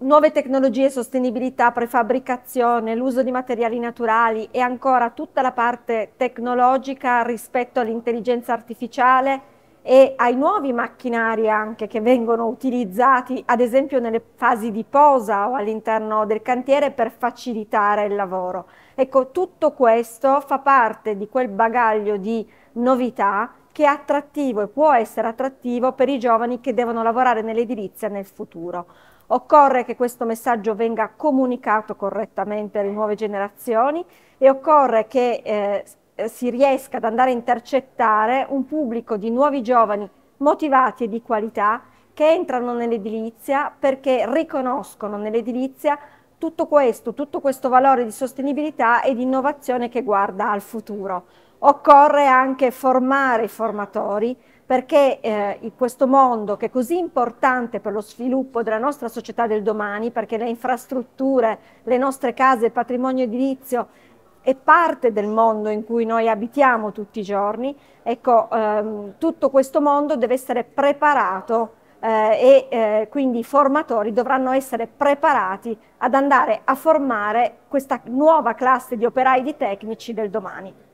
nuove tecnologie, sostenibilità, prefabbricazione, l'uso di materiali naturali e ancora tutta la parte tecnologica rispetto all'intelligenza artificiale e ai nuovi macchinari anche che vengono utilizzati ad esempio nelle fasi di posa o all'interno del cantiere per facilitare il lavoro. Ecco, tutto questo fa parte di quel bagaglio di novità che è attrattivo e può essere attrattivo per i giovani che devono lavorare nell'edilizia nel futuro. Occorre che questo messaggio venga comunicato correttamente alle nuove generazioni e occorre che eh, si riesca ad andare a intercettare un pubblico di nuovi giovani motivati e di qualità che entrano nell'edilizia perché riconoscono nell'edilizia tutto questo, tutto questo valore di sostenibilità e di innovazione che guarda al futuro. Occorre anche formare i formatori perché eh, in questo mondo che è così importante per lo sviluppo della nostra società del domani, perché le infrastrutture, le nostre case, il patrimonio edilizio è parte del mondo in cui noi abitiamo tutti i giorni, ecco, ehm, tutto questo mondo deve essere preparato eh, e eh, quindi i formatori dovranno essere preparati ad andare a formare questa nuova classe di operai di tecnici del domani.